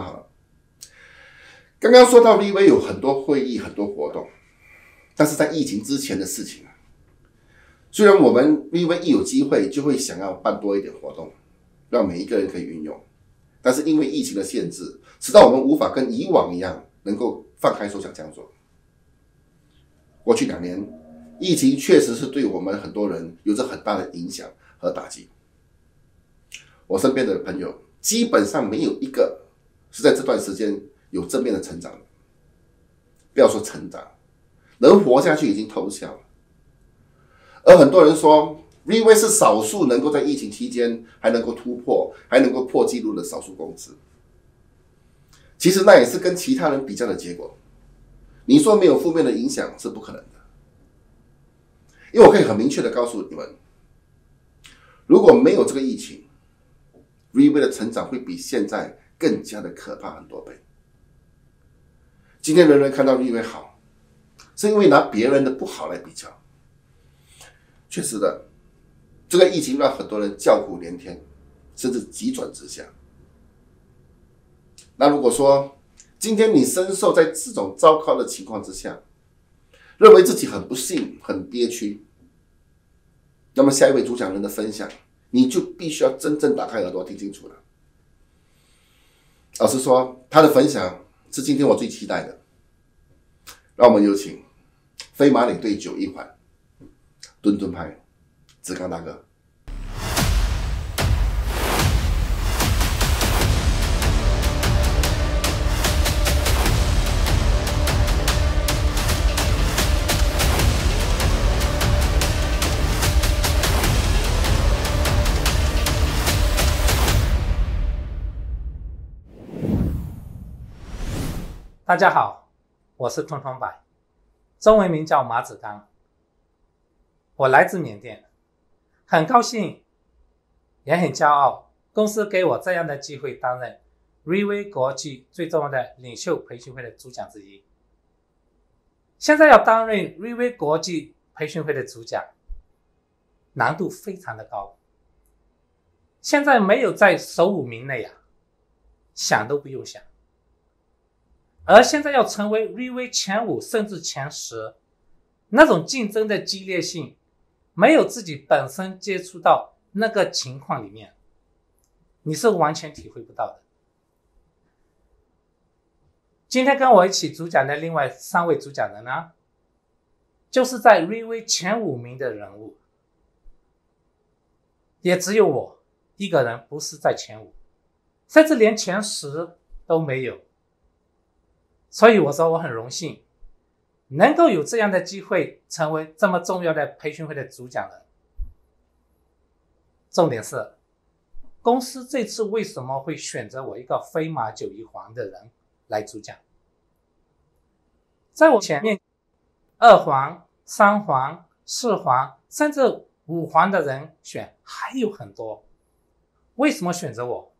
好了，刚刚说到 V V 有很多会议、很多活动，但是在疫情之前的事情啊。虽然我们 V V 一有机会就会想要办多一点活动，让每一个人可以运用，但是因为疫情的限制，使到我们无法跟以往一样能够放开手脚这样做。过去两年，疫情确实是对我们很多人有着很大的影响和打击。我身边的朋友基本上没有一个。是在这段时间有正面的成长，不要说成长，能活下去已经偷笑了。而很多人说，a y 是少数能够在疫情期间还能够突破，还能够破纪录的少数公司。其实那也是跟其他人比较的结果。你说没有负面的影响是不可能的，因为我可以很明确的告诉你们，如果没有这个疫情，a y 的成长会比现在。更加的可怕很多倍。今天人人看到以为好，是因为拿别人的不好来比较。确实的，这个疫情让很多人叫苦连天，甚至急转直下。那如果说今天你深受在这种糟糕的情况之下，认为自己很不幸、很憋屈，那么下一位主讲人的分享，你就必须要真正打开耳朵听清楚了。老实说，他的分享是今天我最期待的。让我们有请飞马岭对酒一环，墩墩牌，志刚大哥。大家好，我是通通白，中文名叫马子刚，我来自缅甸，很高兴，也很骄傲，公司给我这样的机会担任瑞威国际最重要的领袖培训会的主讲之一。现在要担任瑞威国际培训会的主讲，难度非常的高。现在没有在首五名内啊，想都不用想。而现在要成为 VV 前五甚至前十，那种竞争的激烈性，没有自己本身接触到那个情况里面，你是完全体会不到的。今天跟我一起主讲的另外三位主讲人呢，就是在 VV 前五名的人物，也只有我一个人不是在前五，甚至连前十都没有。所以我说我很荣幸，能够有这样的机会成为这么重要的培训会的主讲人。重点是，公司这次为什么会选择我一个飞马九一黄的人来主讲？在我前面，二黄、三黄、四黄，甚至五黄的人选还有很多，为什么选择我？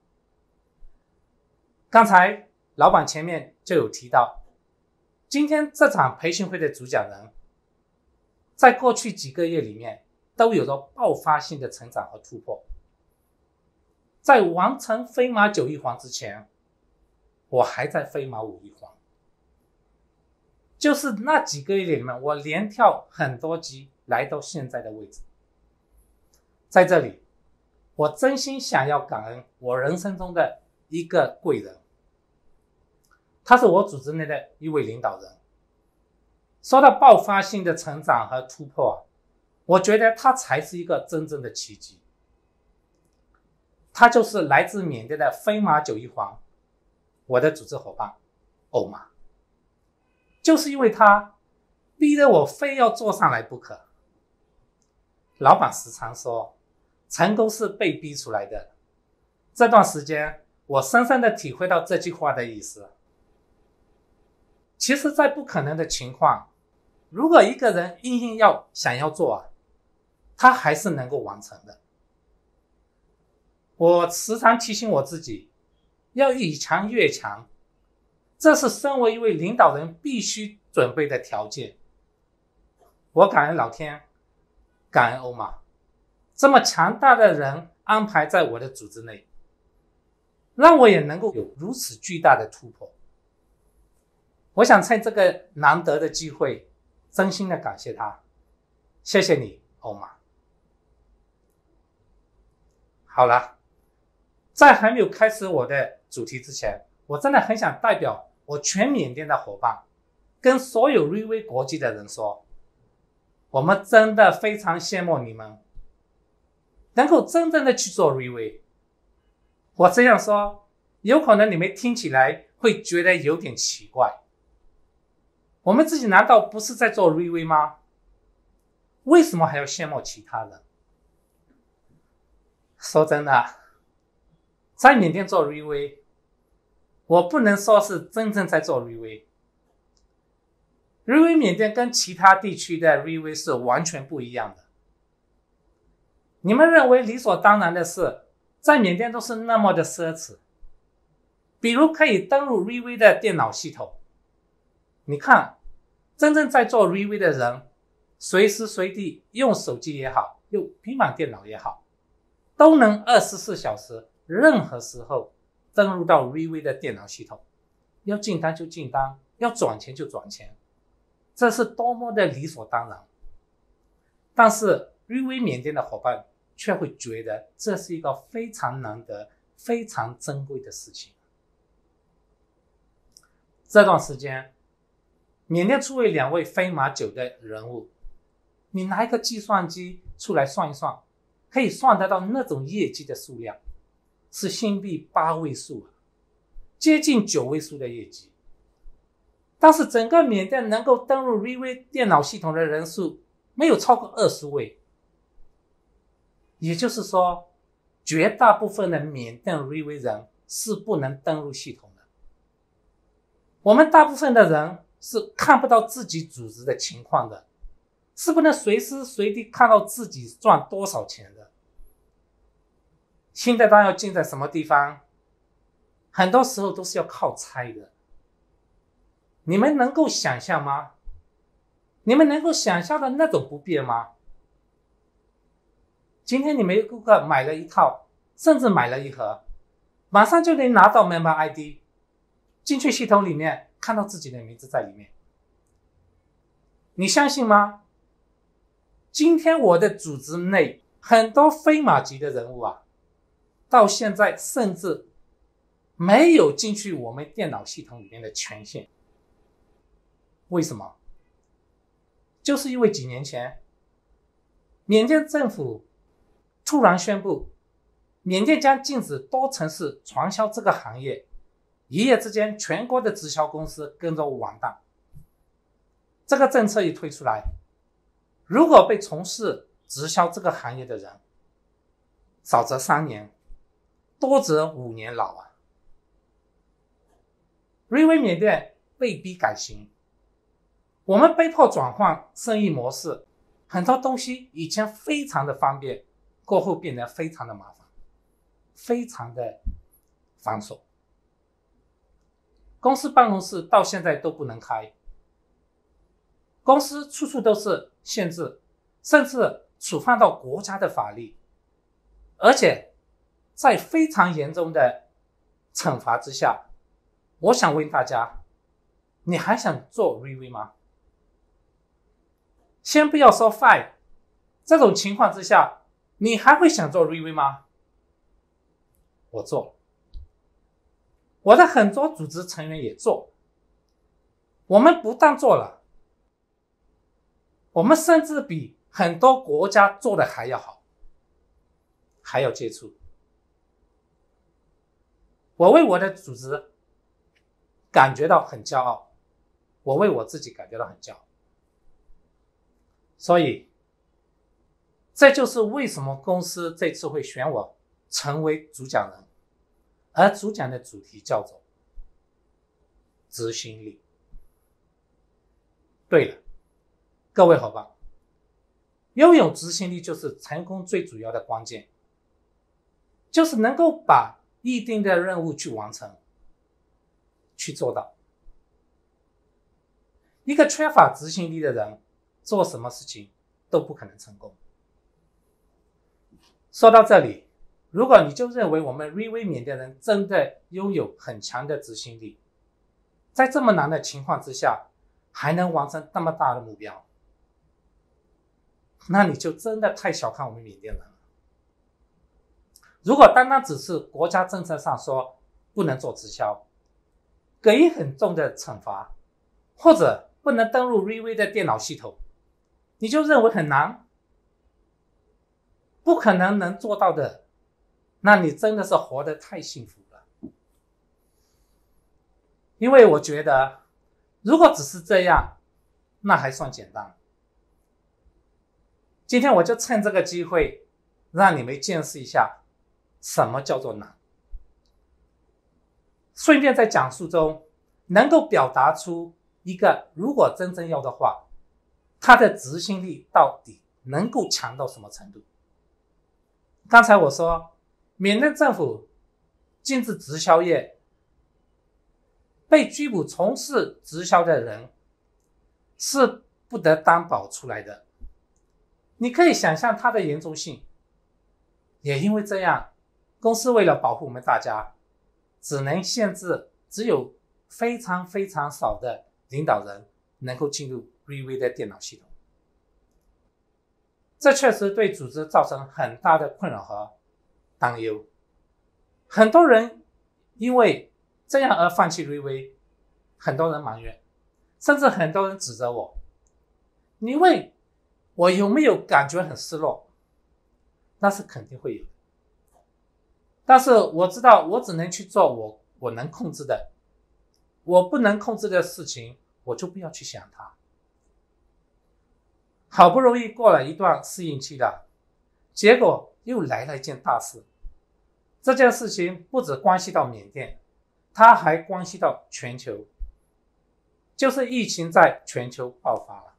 刚才。老板前面就有提到，今天这场培训会的主讲人，在过去几个月里面都有着爆发性的成长和突破。在完成飞马九亿环之前，我还在飞马五亿环。就是那几个月里面，我连跳很多级来到现在的位置。在这里，我真心想要感恩我人生中的一个贵人。他是我组织内的一位领导人。说到爆发性的成长和突破，我觉得他才是一个真正的奇迹。他就是来自缅甸的飞马九一黄，我的组织伙伴欧马。就是因为他，逼得我非要坐上来不可。老板时常说，成功是被逼出来的。这段时间，我深深的体会到这句话的意思。其实，在不可能的情况，如果一个人硬硬要想要做啊，他还是能够完成的。我时常提醒我自己，要以强越强，这是身为一位领导人必须准备的条件。我感恩老天，感恩欧玛，这么强大的人安排在我的组织内，让我也能够有如此巨大的突破。我想趁这个难得的机会，真心的感谢他。谢谢你，欧玛。好了，在还没有开始我的主题之前，我真的很想代表我全缅甸的伙伴，跟所有瑞威国际的人说，我们真的非常羡慕你们，能够真正的去做瑞威。我这样说，有可能你们听起来会觉得有点奇怪。我们自己难道不是在做瑞威吗？为什么还要羡慕其他人？说真的，在缅甸做瑞威，我不能说是真正在做瑞威。瑞威缅甸跟其他地区的瑞威是完全不一样的。你们认为理所当然的事，在缅甸都是那么的奢侈，比如可以登录瑞威的电脑系统。你看，真正在做瑞威的人，随时随地用手机也好，用平板电脑也好，都能二十四小时、任何时候登录到瑞威的电脑系统，要进单就进单，要转钱就转钱，这是多么的理所当然。但是瑞威缅甸的伙伴却会觉得这是一个非常难得、非常珍贵的事情。这段时间。缅甸出位两位飞马九的人物，你拿一个计算机出来算一算，可以算得到那种业绩的数量，是新币八位数，接近九位数的业绩。但是整个缅甸能够登录 VV 电脑系统的人数没有超过二十位，也就是说，绝大部分的缅甸 VV 人是不能登录系统的。我们大部分的人。是看不到自己组织的情况的，是不能随时随地看到自己赚多少钱的。新的单要进在什么地方，很多时候都是要靠猜的。你们能够想象吗？你们能够想象的那种不便吗？今天你们顾客买了一套，甚至买了一盒，马上就能拿到 Member ID，进去系统里面。看到自己的名字在里面，你相信吗？今天我的组织内很多飞马级的人物啊，到现在甚至没有进去我们电脑系统里面的权限。为什么？就是因为几年前，缅甸政府突然宣布，缅甸将禁止多城市传销这个行业。一夜之间，全国的直销公司跟着完蛋。这个政策一推出来，如果被从事直销这个行业的人，少则三年，多则五年牢啊！瑞威缅甸被逼改行，我们被迫转换生意模式，很多东西以前非常的方便，过后变得非常的麻烦，非常的繁琐。公司办公室到现在都不能开，公司处处都是限制，甚至触犯到国家的法律，而且在非常严重的惩罚之下，我想问大家，你还想做 review 吗？先不要说 f i n e 这种情况之下，你还会想做 review 吗？我做。我的很多组织成员也做，我们不但做了，我们甚至比很多国家做的还要好，还要接触。我为我的组织感觉到很骄傲，我为我自己感觉到很骄傲。所以，这就是为什么公司这次会选我成为主讲人。而主讲的主题叫做执行力。对了，各位伙伴，拥有执行力就是成功最主要的关键，就是能够把预定的任务去完成、去做到。一个缺乏执行力的人，做什么事情都不可能成功。说到这里。如果你就认为我们瑞威缅甸人真的拥有很强的执行力，在这么难的情况之下，还能完成那么大的目标，那你就真的太小看我们缅甸人了。如果单单只是国家政策上说不能做直销，给予很重的惩罚，或者不能登录瑞威的电脑系统，你就认为很难，不可能能做到的。那你真的是活得太幸福了，因为我觉得，如果只是这样，那还算简单。今天我就趁这个机会，让你们见识一下，什么叫做难。顺便在讲述中，能够表达出一个，如果真正要的话，他的执行力到底能够强到什么程度。刚才我说。缅甸政府禁止直销业，被拘捕从事直销的人是不得担保出来的。你可以想象它的严重性。也因为这样，公司为了保护我们大家，只能限制只有非常非常少的领导人能够进入瑞威的电脑系统。这确实对组织造成很大的困扰和。担忧，很多人因为这样而放弃瑞威，很多人埋怨，甚至很多人指责我。你问我有没有感觉很失落？那是肯定会有。的。但是我知道，我只能去做我我能控制的，我不能控制的事情，我就不要去想它。好不容易过了一段适应期了，结果。又来了一件大事，这件事情不只关系到缅甸，它还关系到全球，就是疫情在全球爆发了。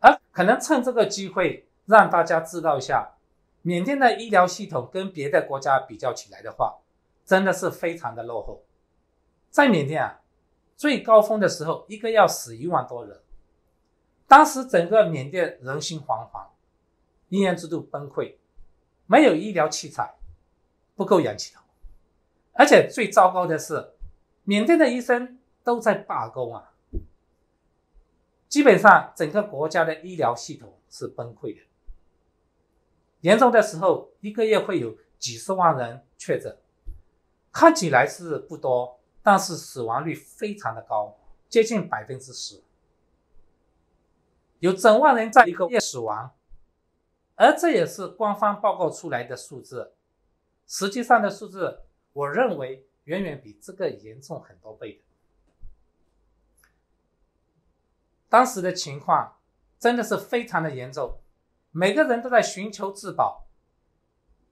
而可能趁这个机会让大家知道一下，缅甸的医疗系统跟别的国家比较起来的话，真的是非常的落后。在缅甸啊，最高峰的时候，一个要死一万多人，当时整个缅甸人心惶惶。医院制度崩溃，没有医疗器材，不够氧气的，而且最糟糕的是，缅甸的医生都在罢工啊！基本上整个国家的医疗系统是崩溃的。严重的时候，一个月会有几十万人确诊，看起来是不多，但是死亡率非常的高，接近百分之十，有整万人在一个月死亡。而这也是官方报告出来的数字，实际上的数字，我认为远远比这个严重很多倍。的。当时的情况真的是非常的严重，每个人都在寻求自保，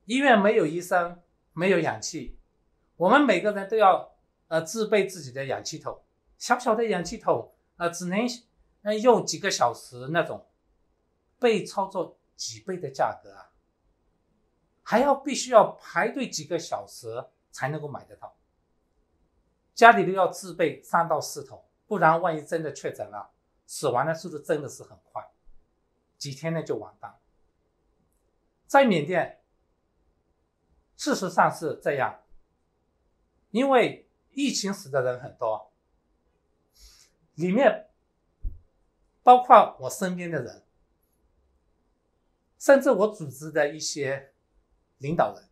医院没有医生，没有氧气，我们每个人都要呃自备自己的氧气筒，小小的氧气筒啊，只能能用几个小时那种，被操作。几倍的价格啊，还要必须要排队几个小时才能够买得到。家里都要自备三到四桶，不然万一真的确诊了，死亡的速度真的是很快，几天内就完蛋。在缅甸，事实上是这样，因为疫情死的人很多，里面包括我身边的人。甚至我组织的一些领导人，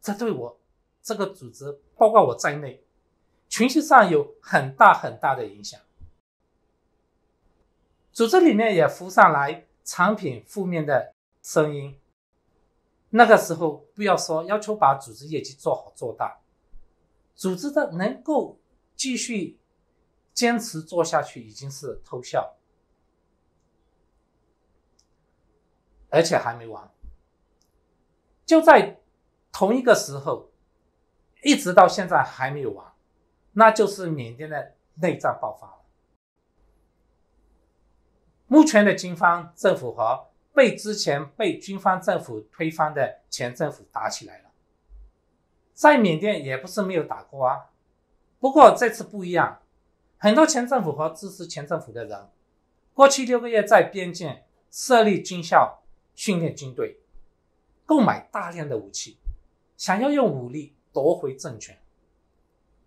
这对我这个组织，包括我在内，情绪上有很大很大的影响。组织里面也浮上来产品负面的声音。那个时候，不要说要求把组织业绩做好做大，组织的能够继续坚持做下去，已经是偷笑。而且还没完，就在同一个时候，一直到现在还没有完，那就是缅甸的内战爆发了。目前的军方政府和被之前被军方政府推翻的前政府打起来了，在缅甸也不是没有打过啊，不过这次不一样，很多前政府和支持前政府的人，过去六个月在边境设立军校。训练军队，购买大量的武器，想要用武力夺回政权。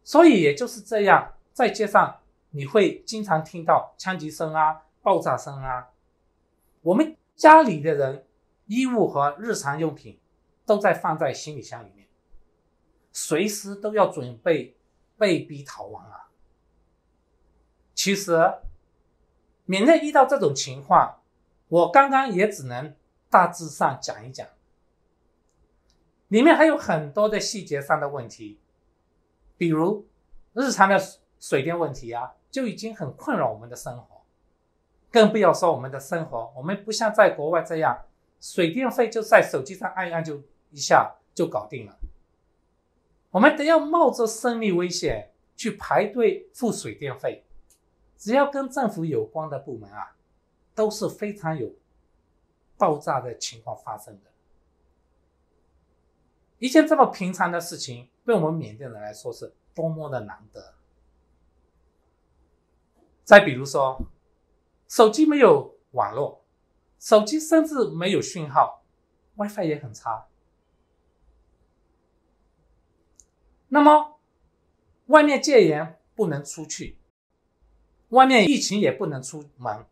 所以也就是这样，在街上你会经常听到枪击声啊、爆炸声啊。我们家里的人衣物和日常用品都在放在行李箱里面，随时都要准备被逼逃亡啊。其实，缅甸遇到这种情况，我刚刚也只能。大致上讲一讲，里面还有很多的细节上的问题，比如日常的水电问题啊，就已经很困扰我们的生活，更不要说我们的生活。我们不像在国外这样，水电费就在手机上按一按就一下就搞定了，我们得要冒着生命危险去排队付水电费。只要跟政府有关的部门啊，都是非常有。爆炸的情况发生的，一件这么平常的事情，对我们缅甸人来说是多么的难得。再比如说，手机没有网络，手机甚至没有讯号，WiFi 也很差。那么，外面戒严不能出去，外面疫情也不能出门，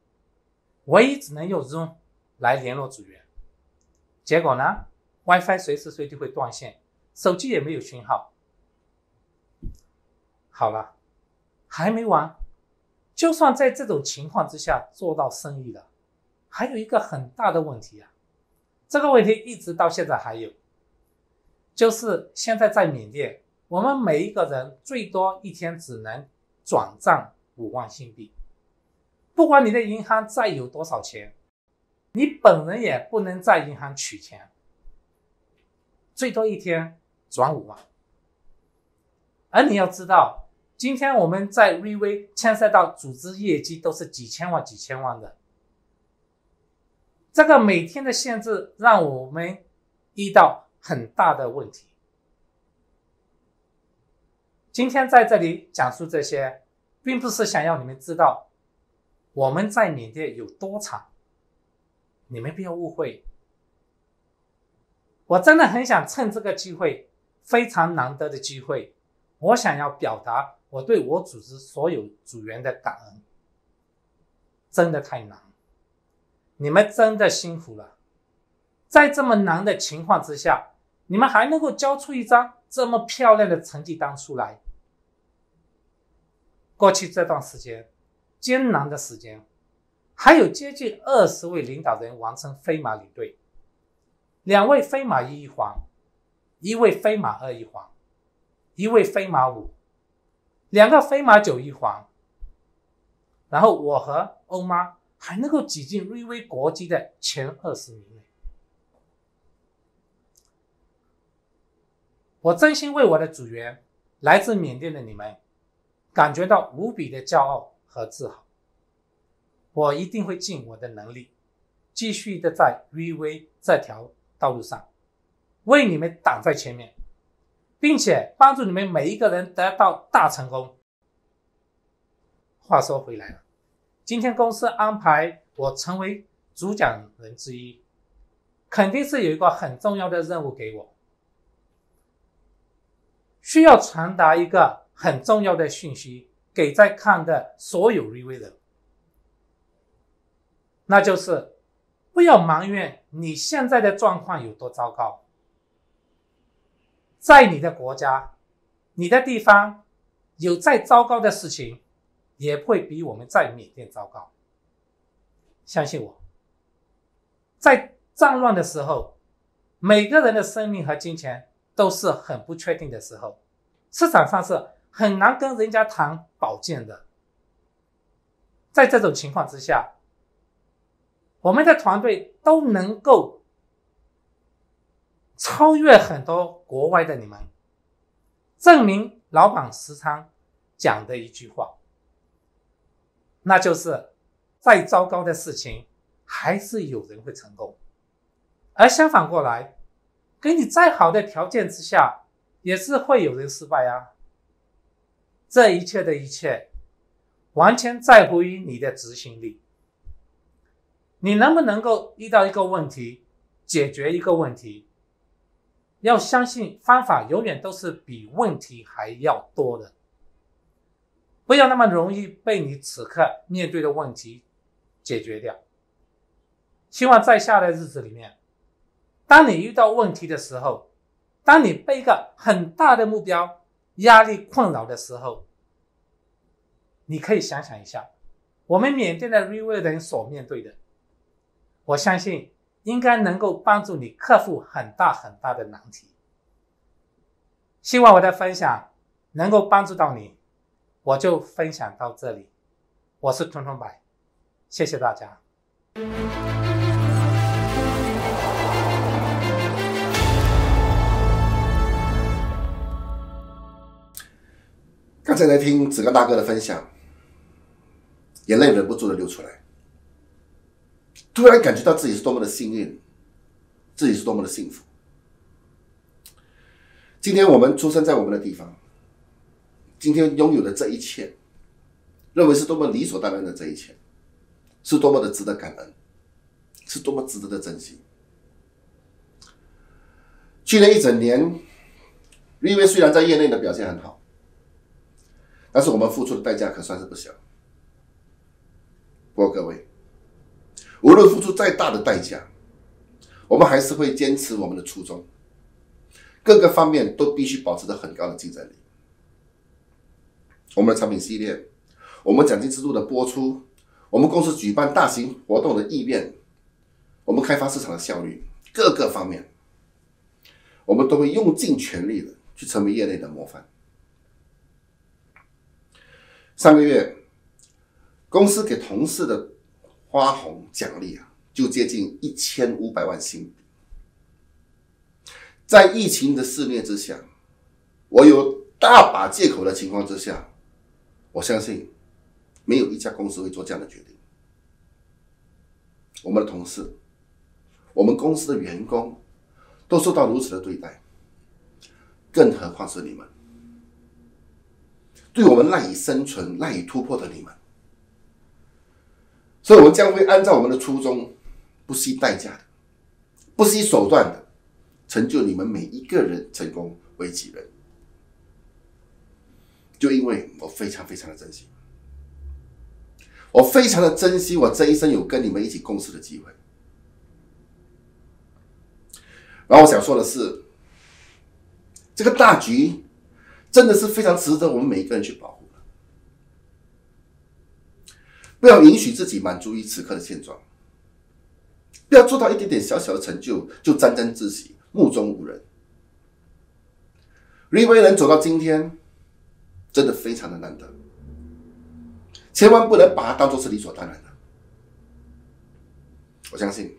唯一只能用 Zoom 来联络组员，结果呢？WiFi 随时随地会断线，手机也没有信号。好了，还没完。就算在这种情况之下做到生意了，还有一个很大的问题啊！这个问题一直到现在还有，就是现在在缅甸，我们每一个人最多一天只能转账五万新币，不管你的银行再有多少钱。你本人也不能在银行取钱，最多一天转五万。而你要知道，今天我们在微微牵涉到组织业绩都是几千万、几千万的。这个每天的限制让我们遇到很大的问题。今天在这里讲述这些，并不是想要你们知道我们在缅甸有多惨。你没必要误会。我真的很想趁这个机会，非常难得的机会，我想要表达我对我组织所有组员的感恩。真的太难，你们真的辛苦了，在这么难的情况之下，你们还能够交出一张这么漂亮的成绩单出来。过去这段时间，艰难的时间。还有接近二十位领导人完成飞马领队，两位飞马一一环，一位飞马二一环，一位飞马五，两个飞马九一环。然后我和欧妈还能够挤进瑞威国际的前二十名内。我真心为我的组员，来自缅甸的你们，感觉到无比的骄傲和自豪。我一定会尽我的能力，继续的在 V V 这条道路上为你们挡在前面，并且帮助你们每一个人得到大成功。话说回来了，今天公司安排我成为主讲人之一，肯定是有一个很重要的任务给我，需要传达一个很重要的讯息给在看的所有 V V 人。那就是不要埋怨你现在的状况有多糟糕，在你的国家、你的地方，有再糟糕的事情，也不会比我们在缅甸糟糕。相信我，在战乱的时候，每个人的生命和金钱都是很不确定的时候，市场上是很难跟人家谈保健的。在这种情况之下。我们的团队都能够超越很多国外的你们，证明老板时常讲的一句话，那就是再糟糕的事情，还是有人会成功。而相反过来，给你再好的条件之下，也是会有人失败啊。这一切的一切，完全在乎于你的执行力。你能不能够遇到一个问题，解决一个问题？要相信方法永远都是比问题还要多的。不要那么容易被你此刻面对的问题解决掉。希望在下的日子里面，当你遇到问题的时候，当你被一个很大的目标压力困扰的时候，你可以想想一下，我们缅甸的瑞威人所面对的。我相信应该能够帮助你克服很大很大的难题。希望我的分享能够帮助到你，我就分享到这里。我是通通白，谢谢大家。刚才在听子刚大哥的分享，眼泪忍不住的流出来。突然感觉到自己是多么的幸运，自己是多么的幸福。今天我们出生在我们的地方，今天拥有的这一切，认为是多么理所当然的这一切，是多么的值得感恩，是多么值得的珍惜。去年一整年，因为虽然在业内的表现很好，但是我们付出的代价可算是不小。不过各位。无论付出再大的代价，我们还是会坚持我们的初衷。各个方面都必须保持着很高的竞争力。我们的产品系列，我们奖金制度的播出，我们公司举办大型活动的意愿，我们开发市场的效率，各个方面，我们都会用尽全力的去成为业内的模范。上个月，公司给同事的。花红奖励啊，就接近一千五百万新币。在疫情的肆虐之下，我有大把借口的情况之下，我相信没有一家公司会做这样的决定。我们的同事，我们公司的员工都受到如此的对待，更何况是你们？对我们赖以生存、赖以突破的你们。所以，我们将会按照我们的初衷，不惜代价的、不惜手段的，成就你们每一个人成功为己任。就因为我非常非常的珍惜，我非常的珍惜我这一生有跟你们一起共事的机会。然后，我想说的是，这个大局真的是非常值得我们每一个人去保。不要允许自己满足于此刻的现状，不要做到一点点小小的成就就沾沾自喜、目中无人。瑞威能走到今天，真的非常的难得，千万不能把它当做是理所当然的。我相信，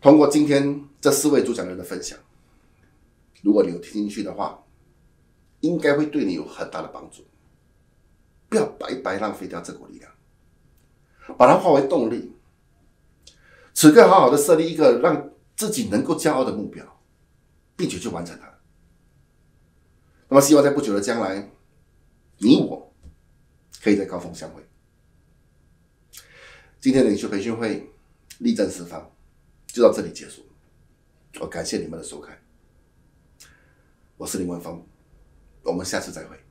通过今天这四位主讲人的分享，如果你有听进去的话，应该会对你有很大的帮助。不要白白浪费掉这股力量，把它化为动力。此刻好好的设立一个让自己能够骄傲的目标，并且去完成它。那么，希望在不久的将来，你我可以在高峰相会。今天的领袖培训会，立正四方，就到这里结束。我感谢你们的收看，我是林文峰，我们下次再会。